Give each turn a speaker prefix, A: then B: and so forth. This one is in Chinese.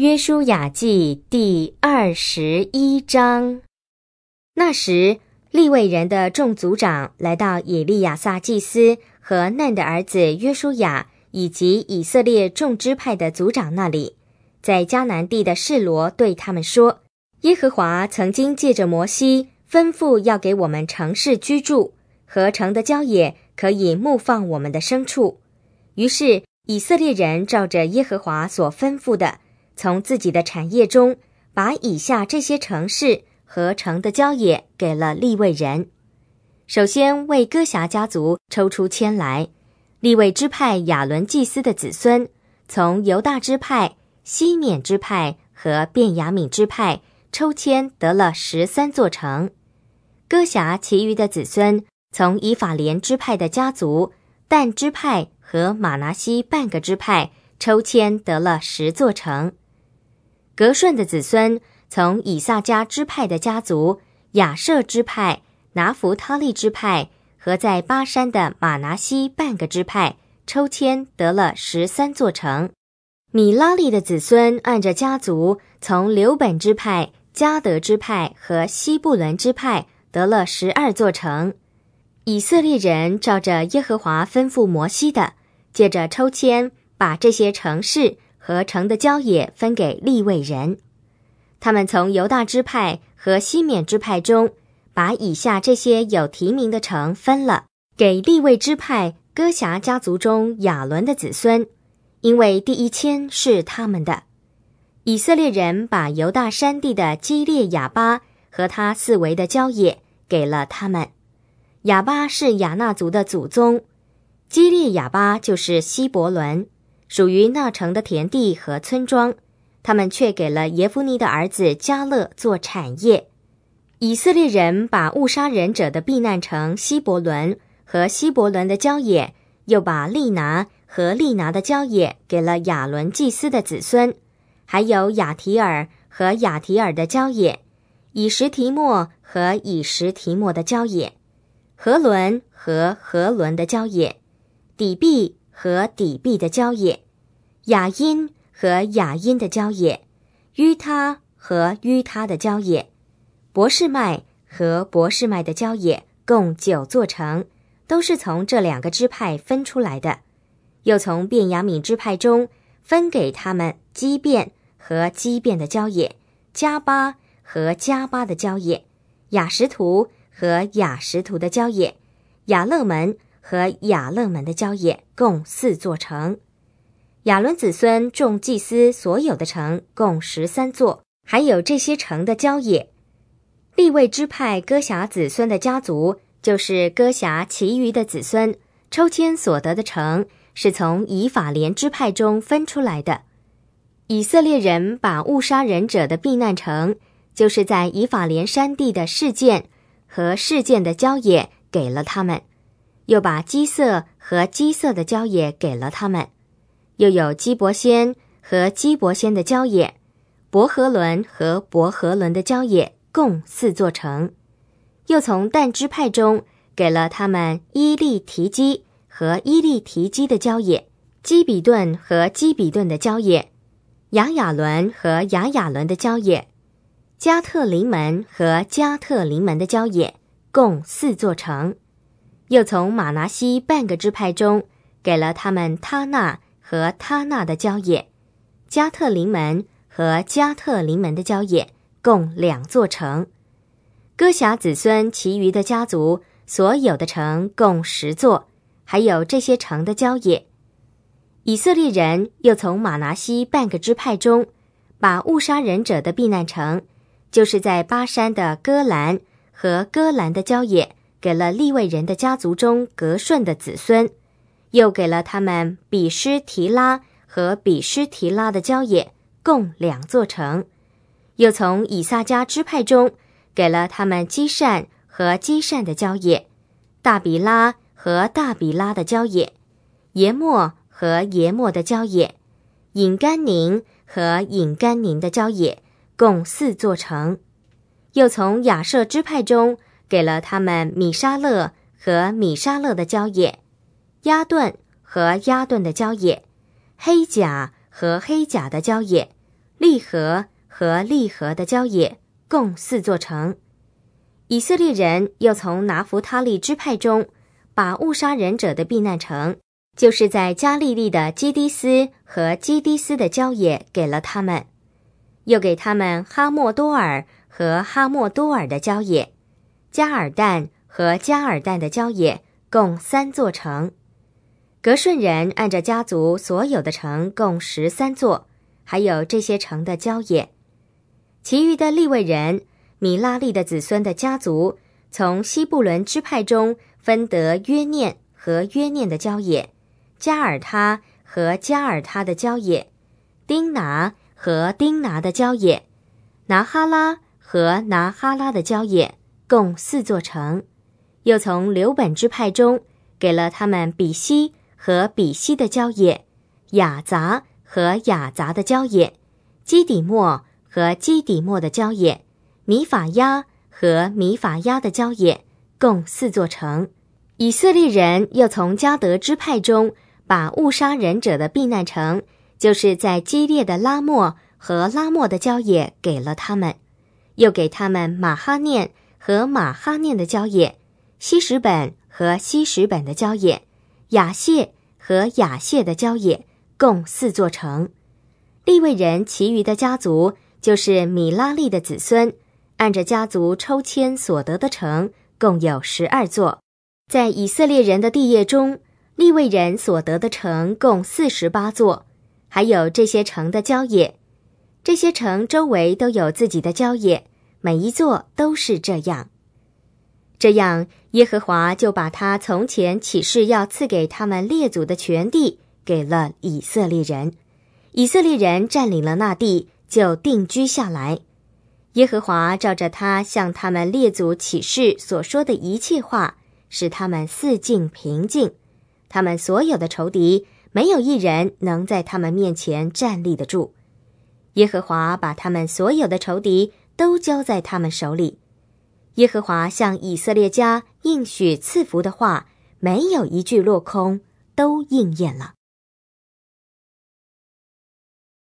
A: 约书亚记第二十一章。那时，利未人的众族长来到以利亚撒祭司和嫩的儿子约书亚以及以色列众支派的族长那里，在迦南地的示罗对他们说：“耶和华曾经借着摩西吩咐要给我们城市居住和城的郊野，可以牧放我们的牲畜。”于是以色列人照着耶和华所吩咐的。从自己的产业中，把以下这些城市和城的郊野给了立位人。首先为歌侠家族抽出签来，立位支派亚伦祭司的子孙从犹大支派、西缅支派和便雅敏支派抽签得了十三座城。歌侠其余的子孙从以法莲支派的家族、但支派和马拿西半个支派抽签得了十座城。格顺的子孙从以萨迦支派的家族、雅舍支派、拿弗他利支派和在巴山的马拿西半个支派抽签得了十三座城。米拉利的子孙按着家族从刘本支派、加德支派和西布伦支派得了十二座城。以色列人照着耶和华吩咐摩西的，接着抽签把这些城市。和城的郊野分给利未人，他们从犹大支派和西缅支派中，把以下这些有提名的城分了给利未支派歌侠家族中亚伦的子孙，因为第一千是他们的。以色列人把犹大山地的基列亚巴和他四围的郊野给了他们。亚巴是亚纳族的祖宗，基列亚巴就是希伯伦。属于那城的田地和村庄，他们却给了耶夫尼的儿子加勒做产业。以色列人把误杀忍者的避难城希伯伦和希伯伦的郊野，又把利拿和利拿的郊野给了亚伦祭司的子孙，还有雅提尔和雅提尔的郊野，以实提莫和以实提莫的郊野，何伦和何伦的郊野，底壁。和底壁的郊野，雅音和雅音的郊野，于他和于他的郊野，博士麦和博士麦的郊野，共九座城，都是从这两个支派分出来的，又从变雅敏支派中分给他们基变和基变的郊野，加巴和加巴的郊野，雅什图和雅什图的郊野，雅勒门。和雅勒门的郊野共四座城，亚伦子孙众祭司所有的城共十三座，还有这些城的郊野。立位支派歌侠子孙的家族就是歌侠其余的子孙抽签所得的城，是从以法莲支派中分出来的。以色列人把误杀人者的避难城，就是在以法莲山地的事件和事件的郊野给了他们。又把基色和基色的郊野给了他们，又有基伯先和基伯先的郊野，伯和伦和伯和伦的郊野，共四座城。又从但支派中给了他们伊利提基和伊利提基的郊野，基比顿和基比顿的郊野，雅雅伦和雅雅伦的郊野，加特林门和加特林门的郊野，共四座城。又从马拿西半个支派中，给了他们他那和他那的郊野，加特林门和加特林门的郊野，共两座城。哥侠子孙其余的家族所有的城共十座，还有这些城的郊野。以色列人又从马拿西半个支派中，把误杀忍者的避难城，就是在巴山的戈兰和戈兰的郊野。给了利未人的家族中格顺的子孙，又给了他们比施提拉和比施提拉的郊野，共两座城；又从以撒家支派中，给了他们基善和基善的郊野，大比拉和大比拉的郊野，耶莫和耶莫的郊野，引甘宁和引甘宁的郊野，共四座城；又从雅舍支派中。给了他们米沙勒和米沙勒的郊野，亚顿和亚顿的郊野，黑甲和黑甲的郊野，利和和利和的郊野，共四座城。以色列人又从拿弗他利支派中，把误杀忍者的避难城，就是在加利利的基迪斯和基迪斯的郊野，给了他们，又给他们哈莫多尔和哈莫多尔的郊野。加尔旦和加尔旦的郊野，共三座城；格顺人按照家族所有的城，共十三座，还有这些城的郊野。其余的利位人，米拉利的子孙的家族，从西布伦支派中分得约念和约念的郊野，加尔他和加尔他的郊野，丁拿和丁拿的郊野，拿哈拉和拿哈拉的郊野。共四座城，又从流本之派中给了他们比西和比西的郊野，雅杂和雅杂的郊野，基底莫和基底莫的郊野，米法亚和米法亚的郊野，共四座城。以色列人又从加德之派中把误杀忍者的避难城，就是在激烈的拉莫和拉莫的郊野给了他们，又给他们马哈念。和马哈念的郊野，西什本和西什本的郊野，雅谢和雅谢的郊野，共四座城。利未人其余的家族就是米拉利的子孙，按着家族抽签所得的城，共有十二座。在以色列人的地业中，利未人所得的城共四十八座，还有这些城的郊野。这些城周围都有自己的郊野。每一座都是这样。这样，耶和华就把他从前起誓要赐给他们列祖的全地给了以色列人。以色列人占领了那地，就定居下来。耶和华照着他向他们列祖起誓所说的一切话，使他们四境平静。他们所有的仇敌，没有一人能在他们面前站立得住。耶和华把他们所有的仇敌。都交在他们手里。耶和华向以色列家应许赐福的话，没有一句落空，都应验了。